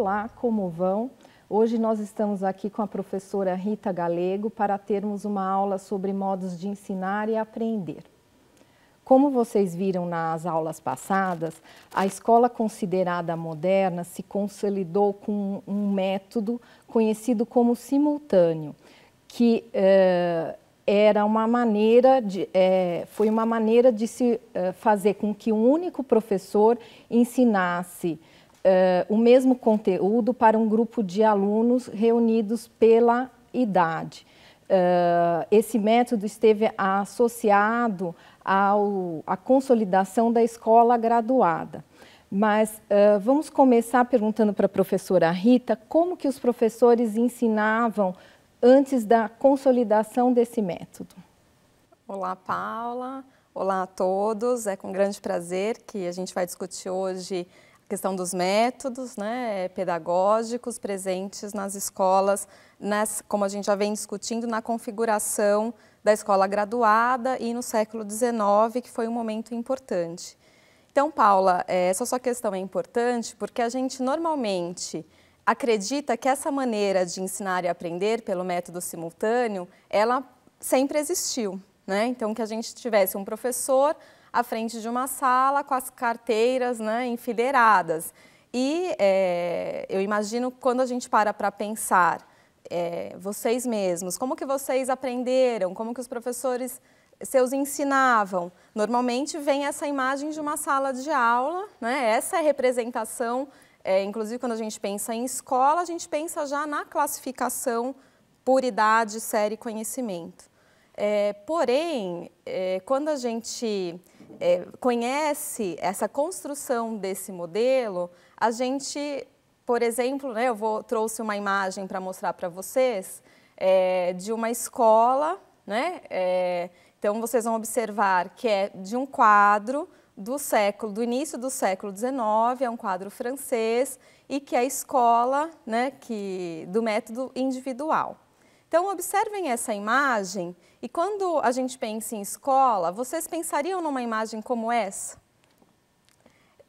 Olá, como vão? Hoje nós estamos aqui com a professora Rita Galego para termos uma aula sobre modos de ensinar e aprender. Como vocês viram nas aulas passadas, a escola considerada moderna se consolidou com um método conhecido como simultâneo, que eh, era uma maneira de, eh, foi uma maneira de se eh, fazer com que um único professor ensinasse uh, o mesmo conteúdo para um grupo de alunos reunidos pela idade. Uh, esse método esteve associado ao, à consolidação da escola graduada. Mas uh, vamos começar perguntando para a professora Rita como que os professores ensinavam antes da consolidação desse método. Olá, Paula. Olá a todos. É com grande prazer que a gente vai discutir hoje questão dos métodos né, pedagógicos presentes nas escolas, nas, como a gente já vem discutindo, na configuração da escola graduada e no século XIX, que foi um momento importante. Então, Paula, é, essa sua questão é importante porque a gente normalmente acredita que essa maneira de ensinar e aprender pelo método simultâneo, ela sempre existiu. Né? Então, que a gente tivesse um professor à frente de uma sala com as carteiras né, enfileiradas. E é, eu imagino quando a gente para para pensar é, vocês mesmos, como que vocês aprenderam, como que os professores seus ensinavam. Normalmente vem essa imagem de uma sala de aula, né? essa é a representação, é, inclusive quando a gente pensa em escola, a gente pensa já na classificação por idade, série e conhecimento. É, porém, é, quando a gente é, conhece essa construção desse modelo, a gente, por exemplo, né, eu vou, trouxe uma imagem para mostrar para vocês é, de uma escola, né? É, então vocês vão observar que é de um quadro do século, do início do século XIX, é um quadro francês e que é a escola, né, que do método individual. Então, observem essa imagem e quando a gente pensa em escola, vocês pensariam numa imagem como essa?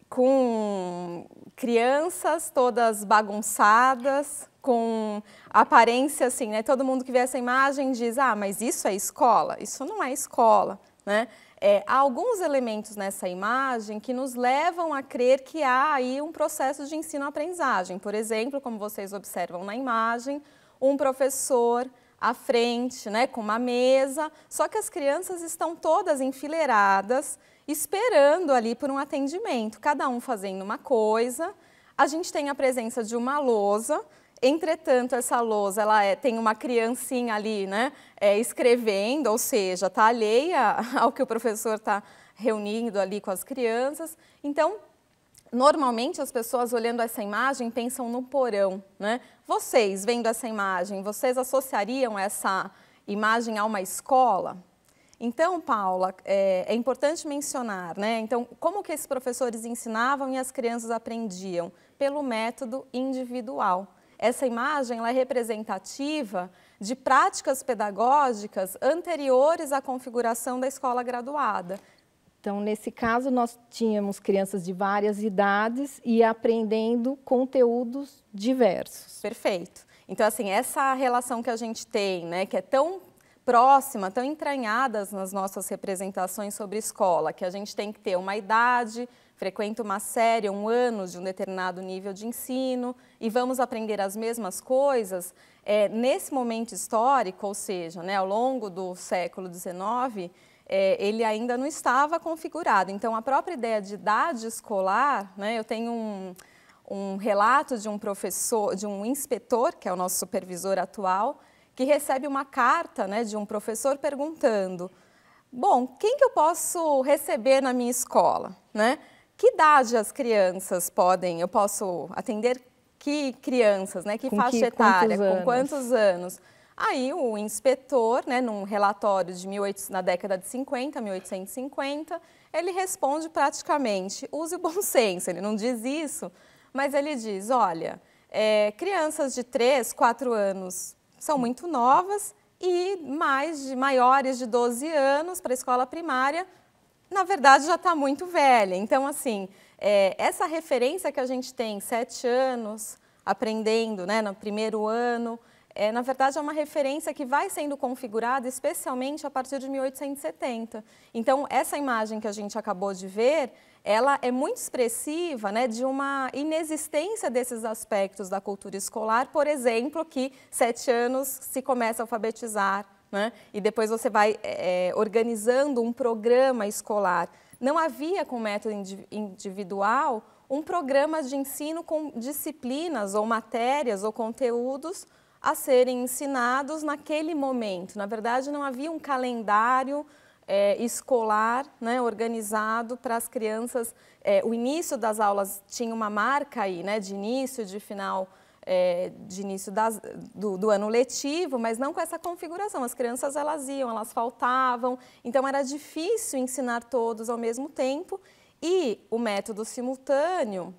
Com crianças todas bagunçadas, com aparência assim, né? Todo mundo que vê essa imagem diz: ah, mas isso é escola? Isso não é escola, né? É, há alguns elementos nessa imagem que nos levam a crer que há aí um processo de ensino-aprendizagem. Por exemplo, como vocês observam na imagem, um professor à frente, né, com uma mesa, só que as crianças estão todas enfileiradas, esperando ali por um atendimento, cada um fazendo uma coisa. A gente tem a presença de uma lousa, entretanto, essa lousa ela é, tem uma criancinha ali né, é, escrevendo, ou seja, está alheia ao que o professor está reunindo ali com as crianças. Então, Normalmente as pessoas olhando essa imagem pensam no porão, né? Vocês vendo essa imagem, vocês associariam essa imagem a uma escola? Então, Paula, é, é, importante mencionar, né? Então, como que esses professores ensinavam e as crianças aprendiam? Pelo método individual. Essa imagem é representativa de práticas pedagógicas anteriores à configuração da escola graduada. Então, nesse caso, nós tínhamos crianças de várias idades e aprendendo conteúdos diversos. Perfeito. Então, assim, essa relação que a gente tem, né, que é tão próxima, tão entranhadas nas nossas representações sobre escola, que a gente tem que ter uma idade, frequenta uma série, um ano de um determinado nível de ensino e vamos aprender as mesmas coisas, é, nesse momento histórico, ou seja, né, ao longo do século XIX, é, ele ainda não estava configurado. Então, a própria ideia de idade escolar, né, eu tenho um, um relato de um professor, de um inspetor, que é o nosso supervisor atual, que recebe uma carta né, de um professor perguntando: bom, quem que eu posso receber na minha escola? Né? Que idade as crianças podem, eu posso atender que crianças, né? Que com faixa que, etária, com quantos anos? Aí o inspetor, né, num relatório de 18, na década de 50, 1850, ele responde praticamente, use o bom senso, ele não diz isso, mas ele diz, olha, é, crianças de 3, 4 anos são muito novas e mais de maiores de 12 anos para a escola primária, na verdade já está muito velha. Então, assim, é, essa referência que a gente tem, 7 anos, aprendendo né, no primeiro ano, é, na verdade, é uma referência que vai sendo configurada especialmente a partir de 1870. Então, essa imagem que a gente acabou de ver, ela é muito expressiva né, de uma inexistência desses aspectos da cultura escolar, por exemplo, que sete anos se começa a alfabetizar né, e depois você vai é, é organizando um programa escolar. Não havia com método individual um programa de ensino com disciplinas ou matérias ou conteúdos a serem ensinados naquele momento. Na verdade, não havia um calendário é, escolar né, organizado para as crianças. É, o início das aulas tinha uma marca aí, né, de início, de final, é, de início das, do, do, ano letivo, mas não com essa configuração. As crianças elas iam, elas faltavam, então era difícil ensinar todos ao mesmo tempo. E o método simultâneo,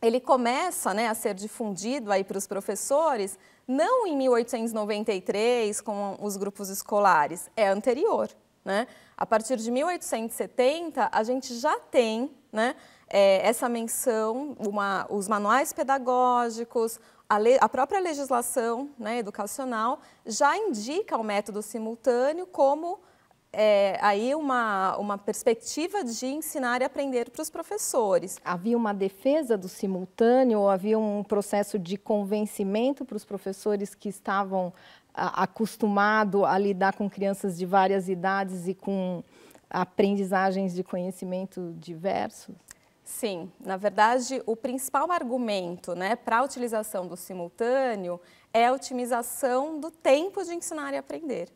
ele começa né, a ser difundido aí para os professores não em 1893 com os grupos escolares, é anterior. Né? A partir de 1870 a gente já tem né, é, essa menção, uma, os manuais pedagógicos, a, le, a própria legislação né, educacional já indica o método simultâneo como é, aí uma, uma perspectiva de ensinar e aprender para os professores. Havia uma defesa do simultâneo ou havia um processo de convencimento para os professores que estavam acostumados acostumado a lidar com crianças de várias idades e com aprendizagens de conhecimento diversos? Sim, na verdade, o principal argumento né, para a utilização do simultâneo é a otimização do tempo de ensinar e aprender.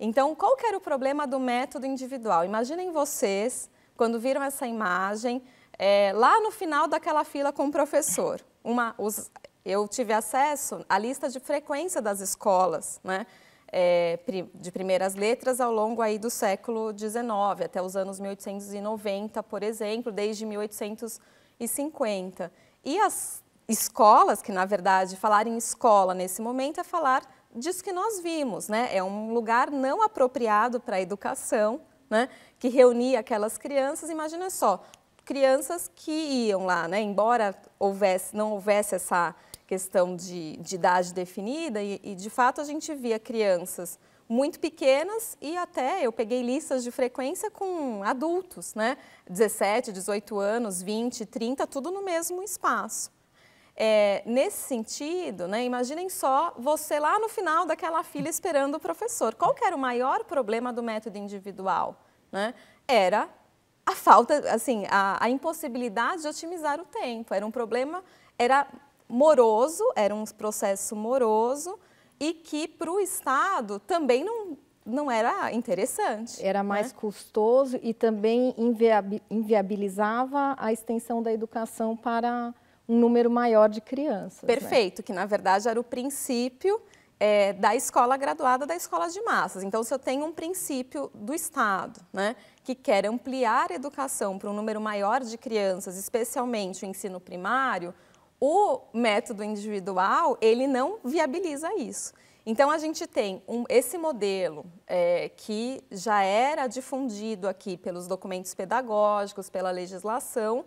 Então, qual que era o problema do método individual? Imaginem vocês, quando viram essa imagem, é, lá no final daquela fila com o professor. Uma, os, eu tive acesso à lista de frequência das escolas, né? É, de primeiras letras ao longo aí do século XIX, até os anos 1890, por exemplo, desde 1850. E as escolas, que na verdade falar em escola nesse momento é falar diz que nós vimos, né? É um lugar não apropriado para a educação, né? Que reunia aquelas crianças. Imagina só, crianças que iam lá, né? Embora houvesse, não houvesse essa questão de, de idade definida e, e de fato a gente via crianças muito pequenas e até eu peguei listas de frequência com adultos, né? 17, 18 anos, 20, 30, tudo no mesmo espaço. É, nesse sentido, né, imaginem só você lá no final daquela fila esperando o professor. Qual era o maior problema do método individual? Né? Era a falta, assim, a, a, impossibilidade de otimizar o tempo. Era um problema, era moroso, era um processo moroso e que para o Estado também não, não era interessante. Era né? mais né? custoso e também inviabilizava a extensão da educação para um número maior de crianças. Né? Perfeito, né? que na verdade era o princípio é, da escola graduada da escola de massas. Então, se eu tenho um princípio do Estado, né, que quer ampliar a educação para um número maior de crianças, especialmente o ensino primário, o método individual, ele não viabiliza isso. Então, a gente tem um, esse modelo é, que já era difundido aqui pelos documentos pedagógicos, pela legislação,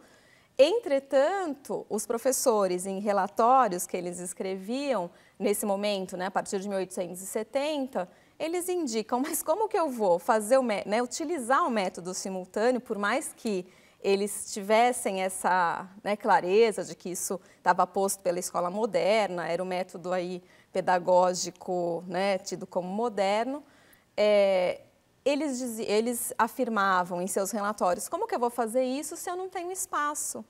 Entretanto, os professores, em relatórios que eles escreviam nesse momento, né, a partir de 1870, eles indicam, mas como que eu vou fazer o, né, utilizar o método simultâneo, por mais que eles tivessem essa né, clareza de que isso estava posto pela escola moderna, era o método aí pedagógico né, tido como moderno, é, eles, diz, eles afirmavam em seus relatórios: como que eu vou fazer isso se eu não tenho espaço?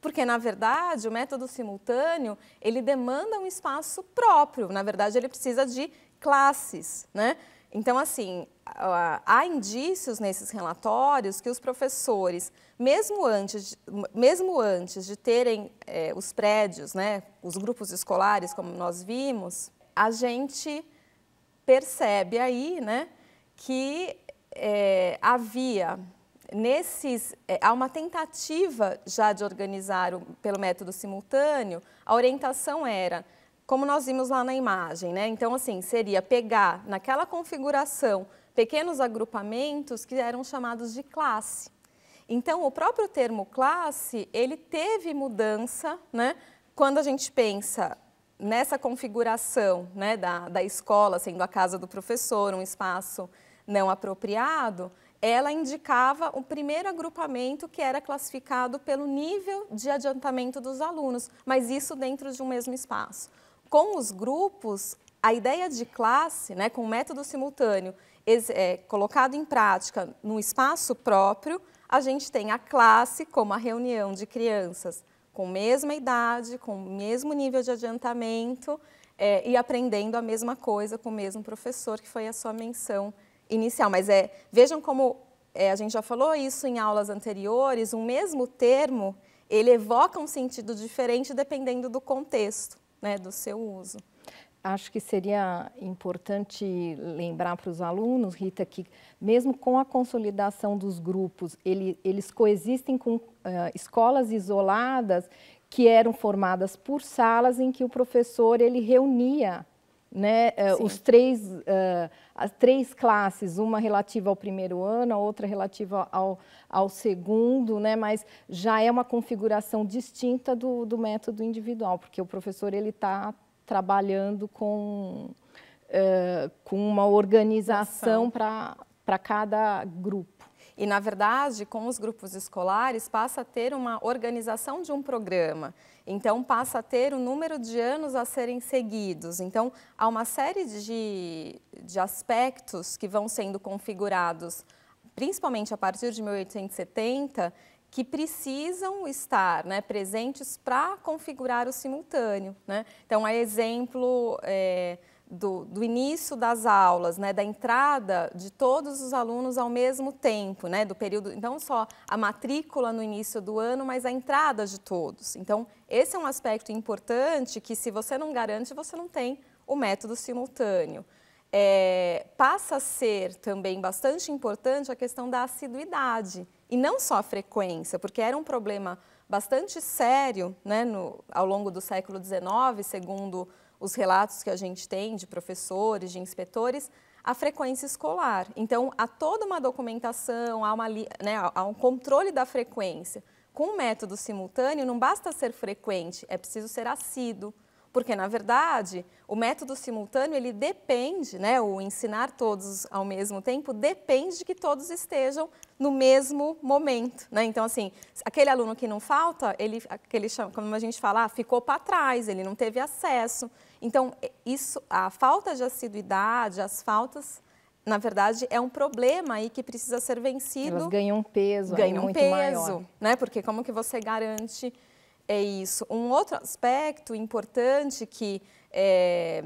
Porque, na verdade, o método simultâneo, ele demanda um espaço próprio. Na verdade, ele precisa de classes, né? Então, assim, há indícios nesses relatórios que os professores, mesmo antes, mesmo antes de terem é, os prédios, né, os grupos escolares, como nós vimos, a gente percebe aí, né, que é, havia nesses é, há uma tentativa já de organizar o, pelo método simultâneo. A orientação era como nós vimos lá na imagem, né? Então assim seria pegar naquela configuração pequenos agrupamentos que eram chamados de classe. Então o próprio termo classe ele teve mudança, né? Quando a gente pensa nessa configuração né, da, da escola, sendo a casa do professor, um espaço não apropriado, ela indicava o primeiro agrupamento que era classificado pelo nível de adiantamento dos alunos, mas isso dentro de um mesmo espaço. Com os grupos, a ideia de classe, né, com o método simultâneo é, colocado em prática num espaço próprio, a gente tem a classe como a reunião de crianças com mesma idade, com o mesmo nível de adiantamento é, e aprendendo a mesma coisa com o mesmo professor, que foi a sua menção inicial, mas é, vejam como é, a gente já falou isso em aulas anteriores, um mesmo termo, ele evoca um sentido diferente dependendo do contexto, né, do seu uso. Acho que seria importante lembrar para os alunos, Rita, que mesmo com a consolidação dos grupos, ele, eles coexistem com uh, escolas isoladas que eram formadas por salas em que o professor ele reunia né? É, os três, uh, as três classes, uma relativa ao primeiro ano, a outra relativa ao, ao segundo, né? Mas já é uma configuração distinta do, do método individual, porque o professor ele está trabalhando com, uh, com uma organização para cada grupo. E, na verdade, com os grupos escolares, passa a ter uma organização de um programa. Então, passa a ter o número de anos a serem seguidos. Então, há uma série de, de aspectos que vão sendo configurados, principalmente a partir de 1870, que precisam estar né, presentes para configurar o simultâneo. Né? Então, é exemplo. É, do, do, início das aulas, né, da entrada de todos os alunos ao mesmo tempo, né, do período, não só a matrícula no início do ano, mas a entrada de todos. Então, esse é um aspecto importante que, se você não garante, você não tem o método simultâneo. É, passa a ser também bastante importante a questão da assiduidade, e não só a frequência, porque era um problema bastante sério né, no, ao longo do século XIX, segundo os relatos que a gente tem de professores, de inspetores, a frequência escolar. Então, há toda uma documentação, há, uma, né, há um controle da frequência. Com o método simultâneo, não basta ser frequente, é preciso ser assíduo, porque na verdade o método simultâneo ele depende, né, o ensinar todos ao mesmo tempo depende que todos estejam no mesmo momento, né? Então assim, aquele aluno que não falta, ele, aquele como a gente fala, ah, ficou para trás, ele não teve acesso. Então isso, a falta de assiduidade, as faltas na verdade, é um problema aí que precisa ser vencido. Elas ganham um peso, ganham um peso, maior. né? Porque como que você garante é isso. Um outro aspecto importante que é,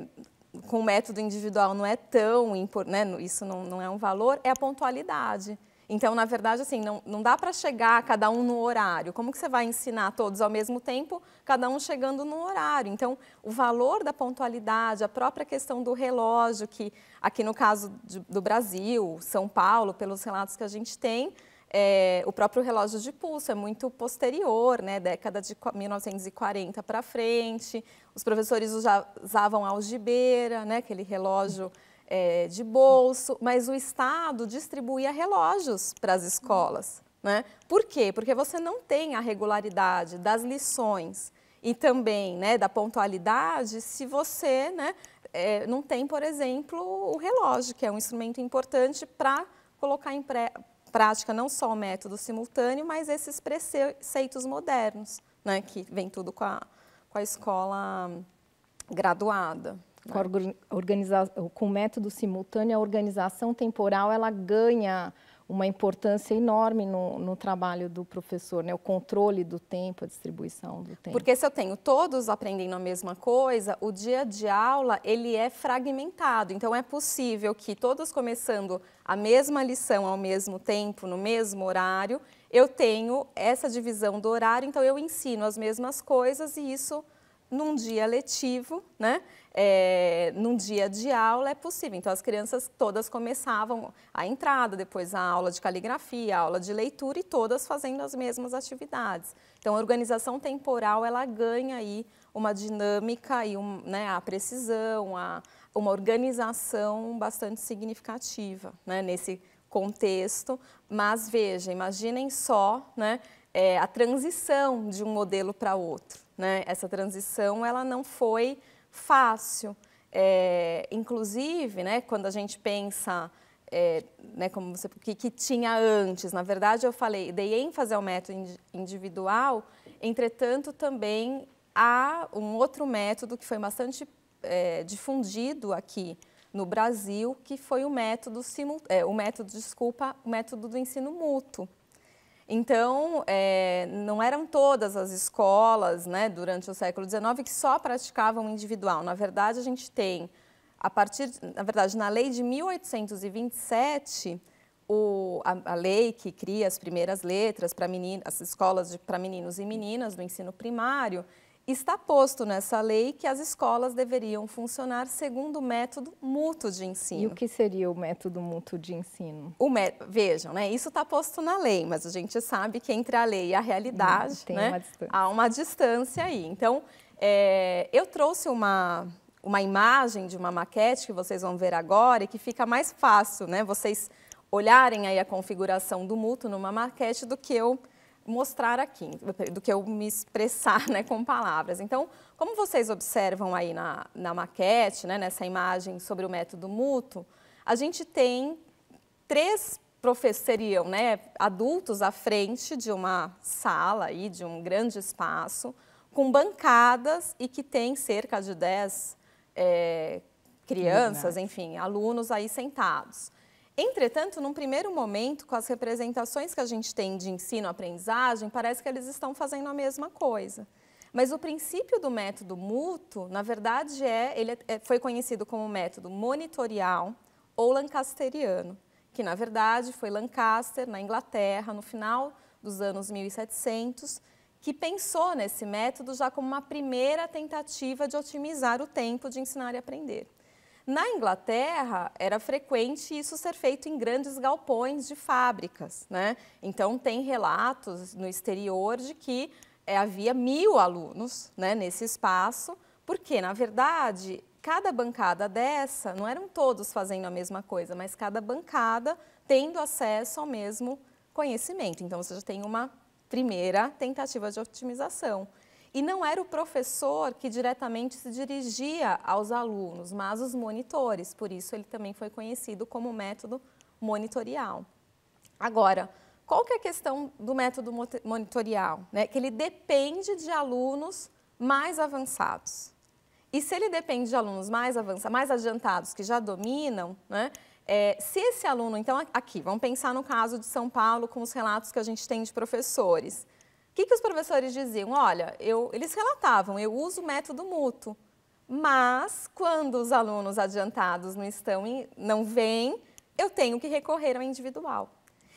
com o método individual não é tão importante, né, isso não, não é um valor, é a pontualidade. Então, na verdade, assim, não, não dá para chegar cada um no horário. Como que você vai ensinar todos ao mesmo tempo, cada um chegando no horário? Então, o valor da pontualidade, a própria questão do relógio, que aqui no caso de, do Brasil, São Paulo, pelos relatos que a gente tem, é, o próprio relógio de pulso é muito posterior, né? década de 1940 para frente. Os professores usavam algibeira, né? aquele relógio é, de bolso, mas o Estado distribuía relógios para as escolas. Né? Por quê? Porque você não tem a regularidade das lições e também né, da pontualidade se você né, é, não tem, por exemplo, o relógio, que é um instrumento importante para colocar em pré prática não só o método simultâneo, mas esses preceitos modernos, né, que vem tudo com a, com a escola graduada. Né. Com, né? organiza... com o método simultâneo, a organização temporal ela ganha uma importância enorme no, no trabalho do professor, né? o controle do tempo, a distribuição do tempo. Porque se eu tenho todos aprendendo a mesma coisa, o dia de aula ele é fragmentado, então é possível que todos começando a mesma lição ao mesmo tempo, no mesmo horário, eu tenho essa divisão do horário, então eu ensino as mesmas coisas e isso num dia letivo, né? É, num dia de aula é possível. Então, as crianças todas começavam a entrada, depois a aula de caligrafia, a aula de leitura e todas fazendo as mesmas atividades. Então, a organização temporal, ela ganha aí uma dinâmica e um, né, a precisão, a, uma organização bastante significativa né, nesse contexto. Mas veja, imaginem só né, é, a transição de um modelo para outro. Né? Essa transição ela não foi fácil. É, inclusive, né, quando a gente pensa é, né, como você, que, que tinha antes, na verdade eu falei, dei ênfase ao método individual, entretanto também há um outro método que foi bastante é, difundido aqui no Brasil, que foi o método, é, o método, desculpa, o método do ensino mútuo. Então, é, não eram todas as escolas, né, durante o século XIX, que só praticavam individual. Na verdade, a gente tem, a partir, na verdade, na lei de 1827, o, a, a lei que cria as primeiras letras para meninas, as escolas para meninos e meninas do ensino primário, Está posto nessa lei que as escolas deveriam funcionar segundo o método mútuo de ensino. E o que seria o método mútuo de ensino? O Vejam, né? Isso está posto na lei, mas a gente sabe que entre a lei e a realidade hum, né? uma há uma distância aí. Então, é... eu trouxe uma, uma imagem de uma maquete que vocês vão ver agora e que fica mais fácil, né? Vocês olharem aí a configuração do mútuo numa maquete do que eu mostrar aqui, do que eu me expressar né, com palavras. Então, como vocês observam aí na, na maquete, né, nessa imagem sobre o método mútuo, a gente tem três seriam né, adultos à frente de uma sala, aí, de um grande espaço, com bancadas e que tem cerca de 10 é, eh, crianças, enfim, alunos aí sentados. Entretanto, num primeiro momento, com as representações que a gente tem de ensino-aprendizagem, parece que eles estão fazendo a mesma coisa. Mas o princípio do método mútuo, na verdade, é, ele é, é foi conhecido como método monitorial ou lancasteriano, que na verdade foi Lancaster, na Inglaterra, no final dos anos 1700, que pensou nesse método já como uma primeira tentativa de otimizar o tempo de ensinar e aprender. Na Inglaterra, era frequente isso ser feito em grandes galpões de fábricas. Né? Então, tem relatos no exterior de que é, havia mil alunos né, nesse espaço, porque, na verdade, cada bancada dessa, não eram todos fazendo a mesma coisa, mas cada bancada tendo acesso ao mesmo conhecimento. Então, você já tem uma primeira tentativa de otimização. E não era o professor que diretamente se dirigia aos alunos, mas os monitores. Por isso, ele também foi conhecido como método monitorial. Agora, qual que é a questão do método monitorial? Né? Que ele depende de alunos mais avançados. E se ele depende de alunos mais avançados, mais adiantados, que já dominam, né? É, se esse aluno, então, aqui, vamos pensar no caso de São Paulo com os relatos que a gente tem de professores. O que, que os professores diziam? Olha, eu, eles relatavam, eu uso o método mútuo, mas quando os alunos adiantados não estão, em, não vêm, eu tenho que recorrer ao individual.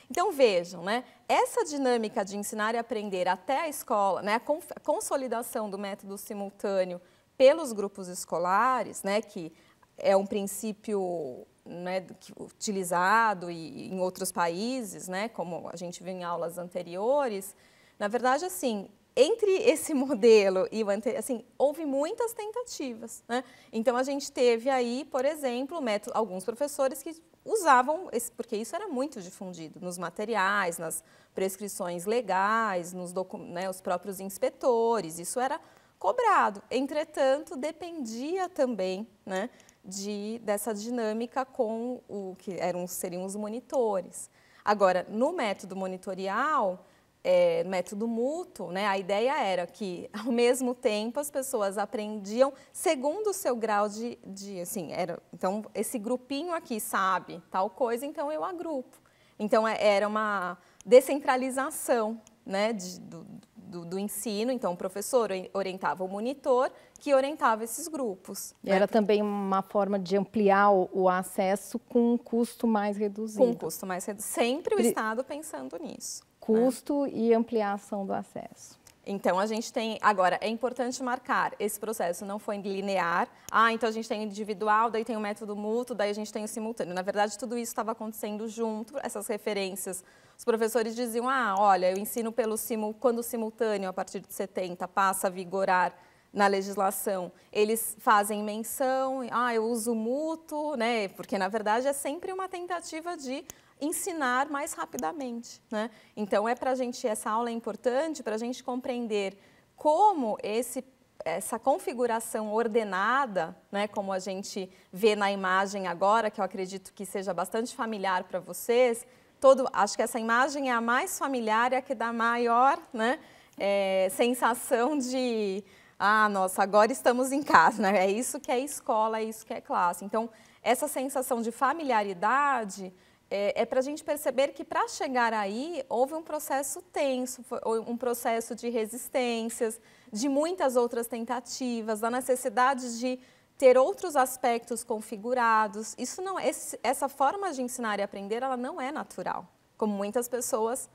Então vejam, né? Essa dinâmica de ensinar e aprender até a escola, né? A, consolidação do método simultâneo pelos grupos escolares, né? Que é um princípio né, utilizado em outros países, né? Como a gente viu em aulas anteriores. Na verdade, assim, entre esse modelo e o anterior, assim, houve muitas tentativas, né? Então, a gente teve aí, por exemplo, método, alguns professores que usavam, esse, porque isso era muito difundido nos materiais, nas prescrições legais, nos né, os próprios inspetores, isso era cobrado. Entretanto, dependia também, né, de, dessa dinâmica com o que eram, seriam os monitores. Agora, no método monitorial, é, método mútuo, né, a ideia era que, ao mesmo tempo, as pessoas aprendiam segundo o seu grau de, de assim, era, então, esse grupinho aqui sabe tal coisa, então eu agrupo. Então, é, era uma descentralização né, de, do, do, do, ensino, então o professor orientava o monitor, que orientava esses grupos. E né? era também uma forma de ampliar o, o, acesso com um custo mais reduzido. Com um custo mais reduzido. Sempre o Estado pensando nisso custo é. e ampliação do acesso. Então, a gente tem. Agora, é importante marcar: esse processo não foi linear. Ah, então a gente tem o individual, daí tem o método mútuo, daí a gente tem o simultâneo. Na verdade, tudo isso estava acontecendo junto, essas referências. Os professores diziam: ah, olha, eu ensino pelo simu, quando o simultâneo, a partir de 70, passa a vigorar na legislação. Eles fazem menção, ah, eu uso mútuo, né? Porque na verdade é sempre uma tentativa de ensinar mais rapidamente. Né? Então, é para a gente, essa aula é importante para a gente compreender como esse, essa configuração ordenada, né, como a gente vê na imagem agora, que eu acredito que seja bastante familiar para vocês, todo, acho que essa imagem é a mais familiar, é a que dá maior né, é, sensação de ah, nossa, agora estamos em casa, né? É isso que é escola, é isso que é classe. Então, essa sensação de familiaridade é, é para a gente perceber que para chegar aí houve um processo tenso, um processo de resistências, de muitas outras tentativas, da necessidade de ter outros aspectos configurados. Isso não, esse, essa forma de ensinar e aprender, ela não é natural, como muitas pessoas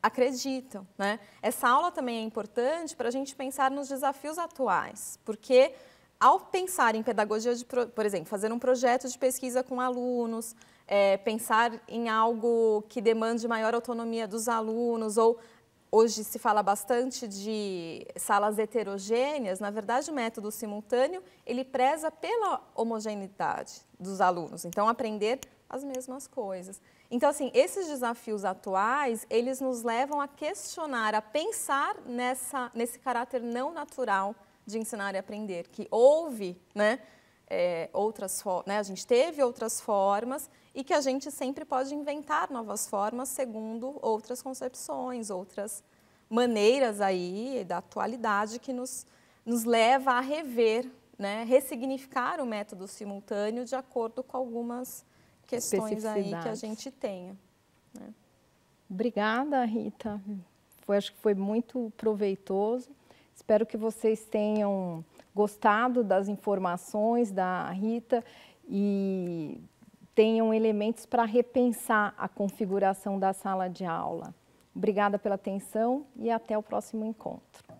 acreditam, né? Essa aula também é importante para a gente pensar nos desafios atuais, porque ao pensar em pedagogia de, por exemplo, fazer um projeto de pesquisa com alunos, é, pensar em algo que demande maior autonomia dos alunos ou hoje se fala bastante de salas heterogêneas, na verdade o método simultâneo, ele preza pela homogeneidade dos alunos, então aprender as mesmas coisas. Então, assim, esses desafios atuais, eles nos levam a questionar, a pensar nessa, nesse caráter não natural de ensinar e aprender, que houve, né, é, outras né, a gente teve outras formas e que a gente sempre pode inventar novas formas segundo outras concepções, outras maneiras aí da atualidade que nos, nos leva a rever, né, ressignificar o método simultâneo de acordo com algumas questões aí que a gente tenha. Né? Obrigada, Rita. Foi, acho que foi muito proveitoso. Espero que vocês tenham gostado das informações da Rita e tenham elementos para repensar a configuração da sala de aula. Obrigada pela atenção e até o próximo encontro.